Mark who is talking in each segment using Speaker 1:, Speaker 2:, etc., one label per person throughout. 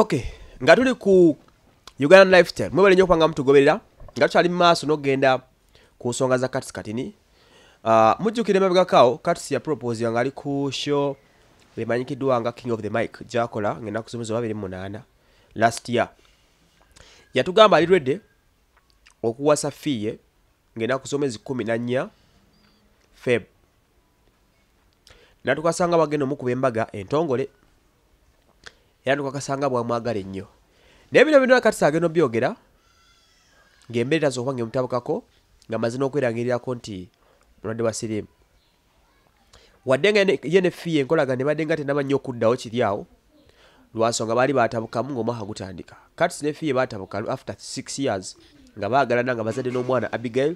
Speaker 1: okay nga tuli ku ugandan lifestyle mwebale nyo okubanga mutugoberera nga tukyali mumaaso n'okgenda ku nsonga za katis katini uh, mujjukire emabegakawo katis yapropose yanga ali ku show bemanyikiddwa nga king of the mike gyakola ngaenaku zomu zoba 28 last year yatugamba ali lwedde okuwasa fiiye ngaenaku zomezi 14 feb natukasanga bagenda omukuba embaga entongole era nukakasanga bwamwagala ennyo naye bino bino akati saagenda obyogera ng'embeerera zokuba ngemutabukako nga mazi n'okwerangirirako nti mulwadde wa siriimu wadde nga ye nefiyo enkolaga ne badde nga tenaba nnyo okuddawo kiri awo lwansonga baali batabukamu ngaomwaka gutandika katis nefiyo batabuka after six years nga baagalana nga bazadde n'omwana abigail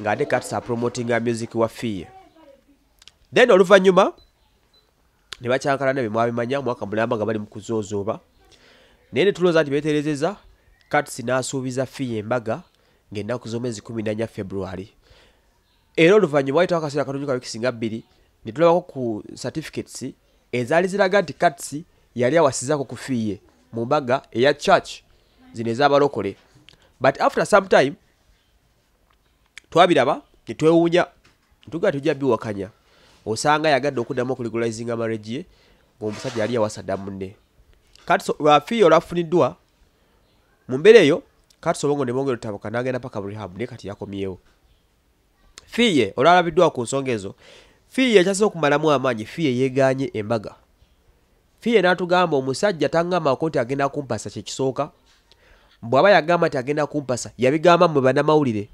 Speaker 1: ng'ate katis apromoting amusic wa fiye then oluvannyuma ne bakyankalana bye mwabimanya omwaka mulamba nga bali mu kuzoozooba naye ne tulooza nti beetereezeza katisi n'asuubiza fiyo embaga ng'ennaku z'omwezi 14 february era oluvannyuma waayitawo akaseera katonyi ka wiikisi nga bbiri ne tulabako ku certificates ezaali ziraga nti katisi yali awasizako ku fiye mu mbaga eya church zino ez'abalokole but after some time twabiraba ne twewuunya ntugaa tujja biwakanya osanga yagadde okuddamu okuligulizinga amareji ye ngaomusajja yali yawasadda munne katilwafiiyo olwafuniddwa mu mbeera eyo katusobongo ne bongera otabuka n'agenda paka burehabu naye kati yakomyewo fiiye olwalabiddwa ku nsonga ezo fiiye ekyasobola okumalamu amaanyi fiiye yeeganye embaga fiiye n'atugamba omusajja tangambako nti agenda kumpasa kyekisooka bw'aba yagamba nti agenda kumpasa yabigamba mmwe banamawulire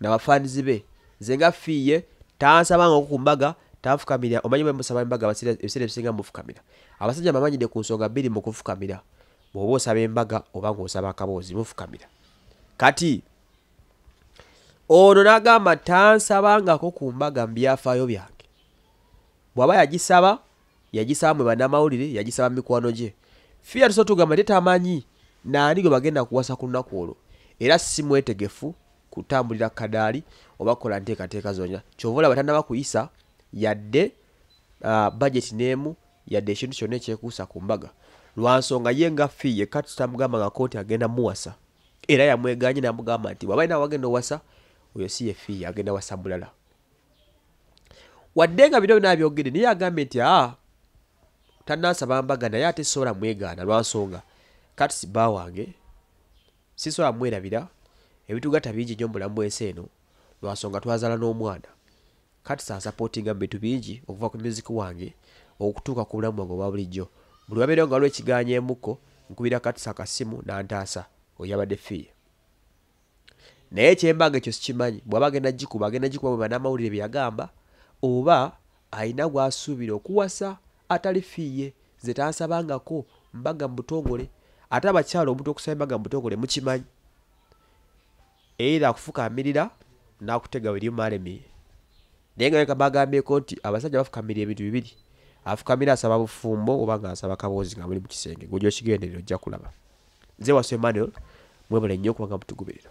Speaker 1: nabafaanizi be zenga fiiye tansabangako ku mbaga tafukamira omanyi mmusaba embaga ebiseera ebisinga mufukamira abasajja mamanyidde ku nsonga bbiri mu kufukamira bwoba osaba embaga oba ngaosaba akaboozi mufukamira kati ono n'agamba tansabangako ku mbaga mubyafaayo byange bw'aba yagisaba yagisaba mwe banamawulire yagisaba mumikwano gye fiya tusobola tugamba tetamanyi naani gwe bagenda kuwasa ku lunaku olwo era si mwetegefu kutambulira kadaali oba kola nteekateeka zonna kyova olaba tanabakuyisa yadde uh, bageti neemu yadde ekintu kyonna ekyekuusa ku mbaga lwansonga ye nga fiye ka tutamugambangako nti agenda muwasa era yamweganye namugamba nti wabalina wagenda owasa oyo si ye fiye agenda wasa mulala wadde nga bino binabyogere naye agambye nti a tanansaba mbaga naye ate sobola mwegaana lwansonga katisi ba wange sisobola mwerabira ebitugata bingi nnyo mulamu ensi eno lwansonga twazala n'omwana kati sansapotinga mubintu bingi okuva ku musiki wange okutuuka ku bulamu bwange obwa bulijjo buli lwabeerewo nga lwekiganya emuko nkubira kati sakasimu nantaasa oyabadde fiye naye ekyembanga ekyo sikimanyi bw'aba agenda gikuba agenda gikuba bwe banaamawulire bye yagamba oba ayina gwasuubira okuwasa atali fiiye ze tansabangako mbaga mubutongole ate abakyala omuntu okusaba embaga mubutongole mukimanyi era akufuka amirira n'akutega weri mumalemire naye nga yeka bagambyeko nti abasajja bafukamira ebintu bibiri afukamira asaba bufumbo oba nga asaba kaboozi nga muli mu kisenge gojo kigendeera ojja kulaba nze wasemanuel mwebale nnyo okubanga mutugubirira